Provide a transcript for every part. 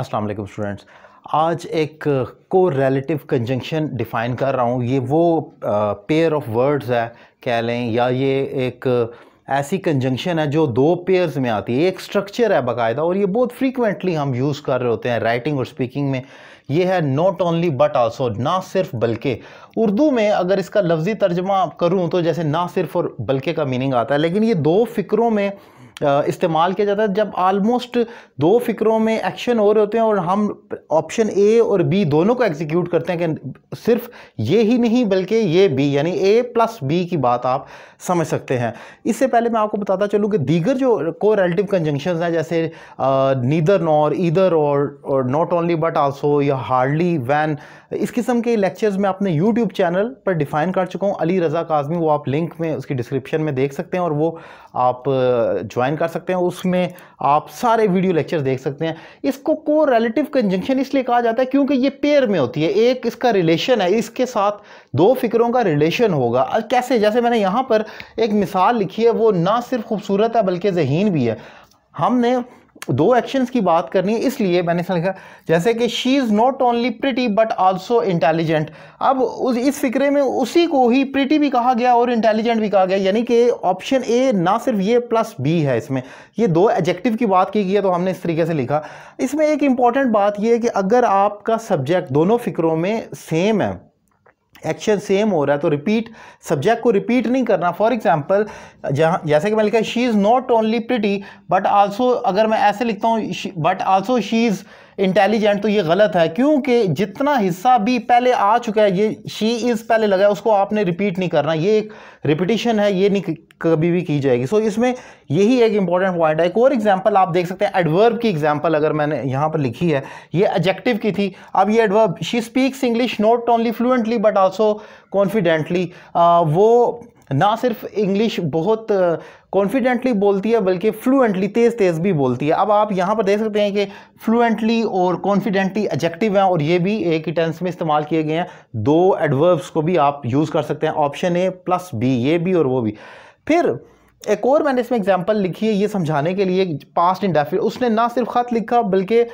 अस्सलाम वालेकुम स्टूडेंट्स आज एक को रेलेटिव कंजंक्शन डिफ़ाइन कर रहा हूँ ये वो पेयर ऑफ वर्ड्स है कह लें या ये एक ऐसी कंजंक्शन है जो दो पेयर्स में आती है एक स्ट्रक्चर है बाकायदा और ये बहुत फ्रीक्वेंटली हम यूज़ कर रहे होते हैं राइटिंग और स्पीकिंग में ये है नॉट ओनली बट आल्सो ना सिर्फ बल्कि उर्दू में अगर इसका लफ्ज़ी तर्जमा करूँ तो जैसे ना सिर्फ और बल्कि का मीनिंग आता है लेकिन ये दो फ़िक्रों में इस्तेमाल किया जाता है जब आलमोस्ट दो फ़िक्रों में एक्शन हो रहे होते हैं और हम ऑप्शन ए और बी दोनों को एग्जीक्यूट करते हैं कि सिर्फ ये ही नहीं बल्कि ये बी यानी ए प्लस बी की बात आप समझ सकते हैं इससे पहले मैं आपको बताता चलूँ कि दीगर जो को रेलेटिव कंजंक्शन हैं जैसे नीदर नॉर ईदर और, नॉट ओनली बट आल्सो या हार्डली वैन इस किस्म के लेक्चर्स में अपने यूट्यूब चैनल पर डिफ़ाइन कर चुका हूँ अली रज़ा काजमी वो आप लिंक में उसकी डिस्क्रिप्शन में देख सकते हैं और वो आप ज्वाइन ज्वाइन कर सकते हैं उसमें आप सारे वीडियो लेक्चर देख सकते हैं इसको को रिलेटिव कंजंक्शन इसलिए कहा जाता है क्योंकि ये पेयर में होती है एक इसका रिलेशन है इसके साथ दो फिक्रों का रिलेशन होगा कैसे जैसे मैंने यहाँ पर एक मिसाल लिखी है वो ना सिर्फ खूबसूरत है बल्कि जहीन भी है हमने दो एक्शंस की बात करनी है इसलिए मैंने इसमें लिखा जैसे कि she is not only pretty but also intelligent अब उस इस फिक्रे में उसी को ही प्रिटी भी कहा गया और इंटेलिजेंट भी कहा गया यानी कि ऑप्शन ए ना सिर्फ ये प्लस बी है इसमें ये दो एजेक्टिव की बात की गई है तो हमने इस तरीके से लिखा इसमें एक इंपॉर्टेंट बात यह है कि अगर आपका सब्जेक्ट दोनों फिक्रों में सेम है एक्शन सेम हो रहा है तो रिपीट सब्जेक्ट को रिपीट नहीं करना फॉर एग्जाम्पल जहाँ जैसे कि मैंने लिखा she is not only pretty but also अगर मैं ऐसे लिखता हूँ but also she is intelligent तो ये गलत है क्योंकि जितना हिस्सा भी पहले आ चुका है ये शी इज़ पहले लगा उसको आपने रिपीट नहीं करना ये एक रिपीटिशन है ये नहीं कभी भी की जाएगी सो so, इसमें यही एक इंपॉर्टेंट पॉइंट है एक और एग्जांपल आप देख सकते हैं एडवर्ब की एग्जांपल अगर मैंने यहाँ पर लिखी है ये एजेक्टिव की थी अब ये adverb she speaks English not only fluently but also confidently वो ना सिर्फ इंग्लिश बहुत कॉन्फिडेंटली बोलती है बल्कि फ्लुएंटली तेज़ तेज़ भी बोलती है अब आप यहाँ पर देख सकते हैं कि फ्लुएंटली और कॉन्फिडेंटली एजेक्टिव हैं और ये भी एक ही टेंस में इस्तेमाल किए गए हैं दो एडवर्ब्स को भी आप यूज़ कर सकते हैं ऑप्शन ए प्लस बी ये भी और वो भी फिर एक और मैंने इसमें एग्जाम्पल लिखी है ये समझाने के लिए पास्ट इंडेफिनिट उसने ना सिर्फ ख़त लिखा बल्कि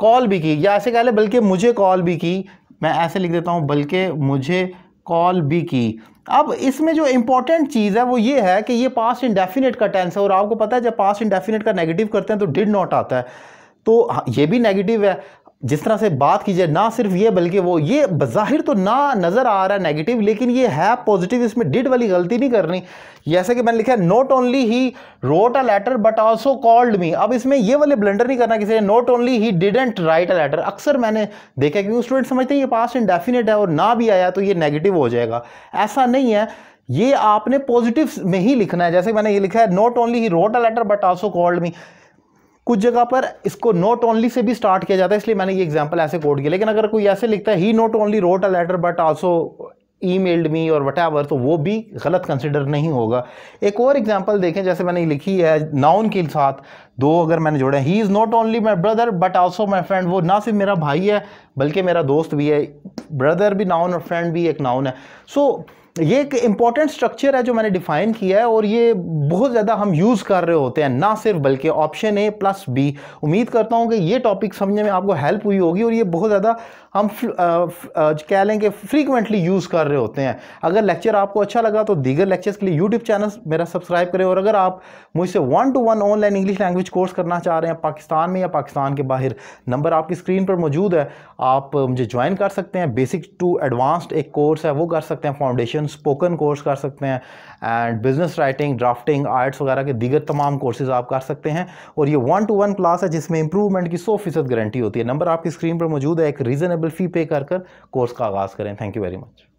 कॉल भी की या ऐसे कह लें बल्कि मुझे कॉल भी की मैं ऐसे लिख देता हूँ बल्कि मुझे कॉल भी की अब इसमें जो इंपॉर्टेंट चीज़ है वो ये है कि ये पास्ट इंडेफिनेट का टेंस है और आपको पता है जब पास्ट इंडेफिनेट का नेगेटिव करते हैं तो डिड नॉट आता है तो हाँ, ये भी नेगेटिव है जिस तरह से बात की जाए ना सिर्फ ये बल्कि वो ये बाहिर तो ना नज़र आ रहा है नेगेटिव लेकिन ये है पॉजिटिव इसमें डिड वाली गलती नहीं करनी जैसे कि मैंने लिखा है not only he wrote a letter but also called me अब इसमें ये वाले ब्लंडर नहीं करना किसी ने not only he didn't write a letter अक्सर मैंने देखा क्योंकि स्टूडेंट समझते हैं ये पास इंडेफिनेट है और ना भी आया तो ये नेगेटिव हो जाएगा ऐसा नहीं है ये आपने पॉजिटिव में ही लिखना है जैसे मैंने ये लिखा है not only he wrote a letter but also called me कुछ जगह पर इसको नॉट ओनली से भी स्टार्ट किया जाता है इसलिए मैंने ये एग्जाम्पल ऐसे कोड किया लेकिन अगर कोई ऐसे लिखता है he not only wrote a letter but also emailed me और वट एवर तो वो भी गलत कंसिडर नहीं होगा एक और एग्जाम्पल देखें जैसे मैंने लिखी है नाउन के साथ दो अगर मैंने जोड़े he is not only my brother but also my friend वो ना सिर्फ मेरा भाई है बल्कि मेरा दोस्त भी है ब्रदर भी नाउन और फ्रेंड भी एक नाउन है सो so, ये एक इम्पॉर्टेंट स्ट्रक्चर है जो मैंने डिफाइन किया है और ये बहुत ज़्यादा हम यूज़ कर रहे होते हैं ना सिर्फ बल्कि ऑप्शन ए प्लस बी उम्मीद करता हूँ कि ये टॉपिक समझने में आपको हेल्प हुई होगी और ये बहुत ज़्यादा हम कह लें कि फ्रीक्वेंटली यूज़ कर रहे होते हैं अगर लेक्चर आपको अच्छा लगा तो दीगर लेक्चर्स के लिए यूट्यूब चैनल मेरा सब्सक्राइब करें और अगर आप मुझसे one to one online English language course करना चाह रहे हैं पाकिस्तान में या पाकिस्तान के बाहर नंबर आपकी स्क्रीन पर मौजूद है आप मुझे ज्वाइन कर सकते हैं बेसिक टू एडवांस्ड एक कोर्स है वो कर सकते हैं फाउंडेशन एजुकेशन स्पोकन कोर्स कर सकते हैं and business writing drafting arts वगैरह के दीगर तमाम कोर्सेज आप कर सकते हैं और ये वन टू वन क्लास है जिसमें इंप्रूवमेंट की सौ फीसद गारंटी होती है नंबर आपकी स्क्रीन पर मौजूद है एक रीज़नेबल फ़ी पे कर कोर्स का आगाज़ करें थैंक यू वेरी मच